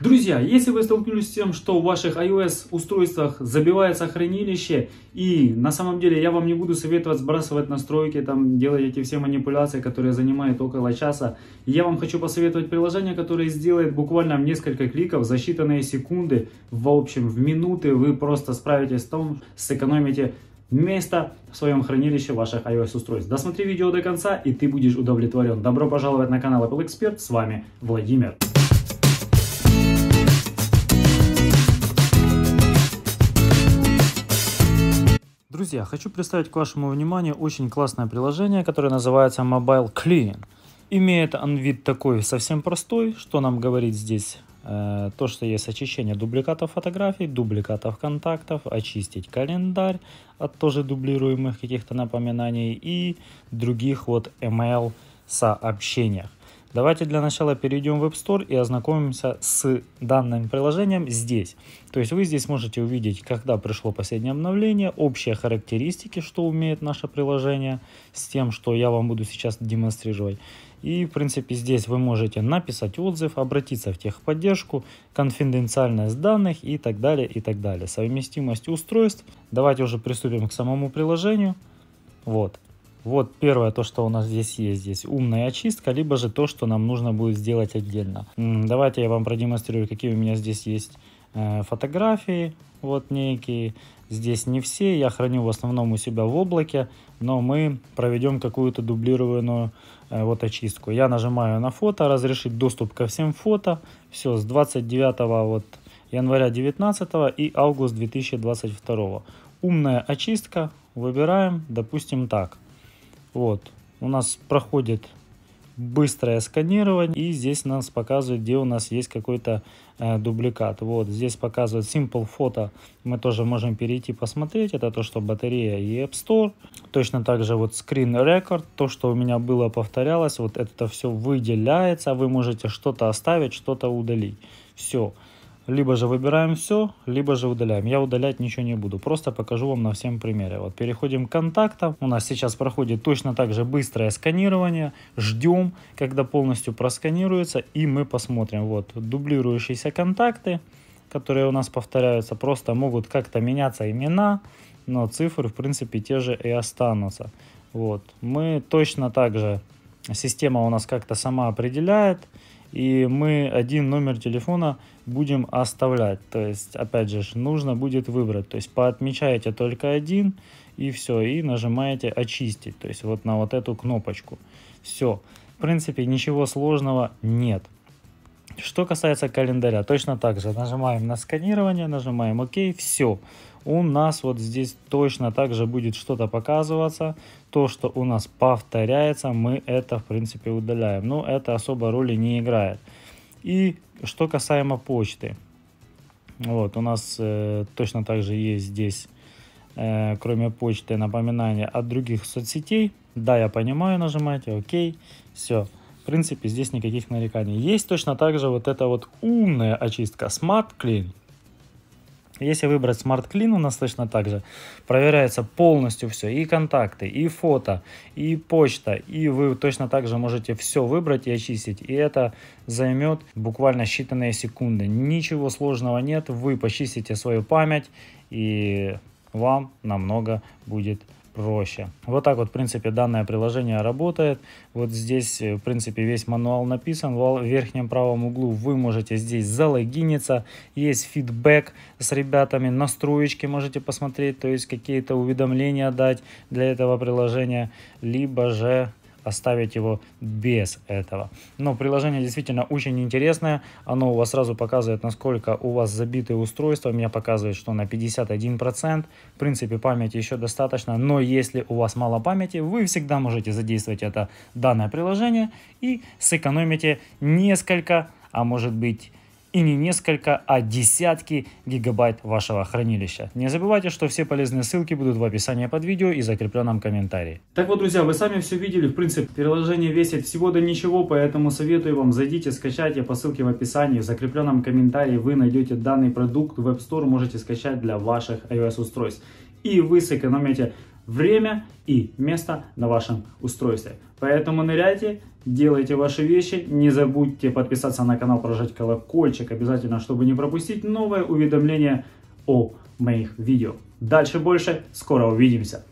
Друзья, если вы столкнулись с тем, что в ваших iOS устройствах забивается хранилище, и на самом деле я вам не буду советовать сбрасывать настройки, там делать эти все манипуляции, которые занимают около часа, я вам хочу посоветовать приложение, которое сделает буквально несколько кликов за считанные секунды, в общем в минуты вы просто справитесь с том, сэкономите место в своем хранилище ваших iOS устройств. Досмотри видео до конца и ты будешь удовлетворен. Добро пожаловать на канал Apple Expert, с вами Владимир. Друзья, хочу представить к вашему вниманию очень классное приложение, которое называется Mobile Clean. Имеет он вид такой совсем простой, что нам говорит здесь э, то, что есть очищение дубликатов фотографий, дубликатов контактов, очистить календарь от тоже дублируемых каких-то напоминаний и других вот email сообщениях. Давайте для начала перейдем в App Store и ознакомимся с данным приложением здесь. То есть вы здесь можете увидеть, когда пришло последнее обновление, общие характеристики, что умеет наше приложение, с тем, что я вам буду сейчас демонстрировать. И, в принципе, здесь вы можете написать отзыв, обратиться в техподдержку, конфиденциальность данных и так далее, и так далее. Совместимость устройств. Давайте уже приступим к самому приложению. Вот. Вот первое, то, что у нас здесь есть, здесь умная очистка, либо же то, что нам нужно будет сделать отдельно. Давайте я вам продемонстрирую, какие у меня здесь есть э, фотографии, вот некие. Здесь не все, я храню в основном у себя в облаке, но мы проведем какую-то дублированную э, вот очистку. Я нажимаю на фото, разрешить доступ ко всем фото. Все, с 29 вот января 19 и август 2022. Умная очистка, выбираем, допустим так. Вот, у нас проходит быстрое сканирование. И здесь нас показывает, где у нас есть какой-то э, дубликат. Вот здесь показывает Simple Photo. Мы тоже можем перейти посмотреть. Это то, что батарея и App Store. Точно так же вот Screen Record. То, что у меня было повторялось. Вот это все выделяется. Вы можете что-то оставить, что-то удалить. Все. Все. Либо же выбираем все, либо же удаляем. Я удалять ничего не буду, просто покажу вам на всем примере. Вот переходим к контактам. У нас сейчас проходит точно так же быстрое сканирование. Ждем, когда полностью просканируется и мы посмотрим. Вот дублирующиеся контакты, которые у нас повторяются, просто могут как-то меняться имена, но цифры в принципе те же и останутся. Вот. Мы точно так же система у нас как-то сама определяет, и мы один номер телефона будем оставлять. То есть, опять же, нужно будет выбрать. То есть, поотмечаете только один, и все, и нажимаете «Очистить», то есть вот на вот эту кнопочку. Все. В принципе, ничего сложного нет. Что касается календаря, точно так же нажимаем на сканирование, нажимаем ОК, все. У нас вот здесь точно так же будет что-то показываться. То, что у нас повторяется, мы это в принципе удаляем. Но это особо роли не играет. И что касаемо почты. Вот, у нас э, точно так же есть здесь, э, кроме почты, напоминания от других соцсетей. Да, я понимаю, нажимайте, окей, все. Все. В принципе, здесь никаких нареканий. Есть точно так же вот эта вот умная очистка Smart Clean. Если выбрать Smart Clean, у нас точно так же проверяется полностью все, и контакты, и фото, и почта, и вы точно так же можете все выбрать и очистить, и это займет буквально считанные секунды. Ничего сложного нет, вы почистите свою память, и вам намного будет легче проще. Вот так вот, в принципе, данное приложение работает. Вот здесь, э, в принципе, весь мануал написан. В верхнем правом углу вы можете здесь залогиниться. Есть фидбэк с ребятами, настроечки можете посмотреть, то есть какие-то уведомления дать для этого приложения, либо же оставить его без этого. Но приложение действительно очень интересное. Оно у вас сразу показывает, насколько у вас забитые устройства. У меня показывает, что на 51%. В принципе, памяти еще достаточно. Но если у вас мало памяти, вы всегда можете задействовать это данное приложение и сэкономите несколько, а может быть и не несколько, а десятки гигабайт вашего хранилища. Не забывайте, что все полезные ссылки будут в описании под видео и закрепленном комментарии. Так вот, друзья, вы сами все видели. В принципе, приложение весит всего до ничего, поэтому советую вам зайдите, скачайте по ссылке в описании. В закрепленном комментарии вы найдете данный продукт в App Store, можете скачать для ваших iOS-устройств. И вы сэкономите время и место на вашем устройстве. Поэтому ныряйте, делайте ваши вещи, не забудьте подписаться на канал, прожать колокольчик обязательно, чтобы не пропустить новое уведомление о моих видео. Дальше больше, скоро увидимся!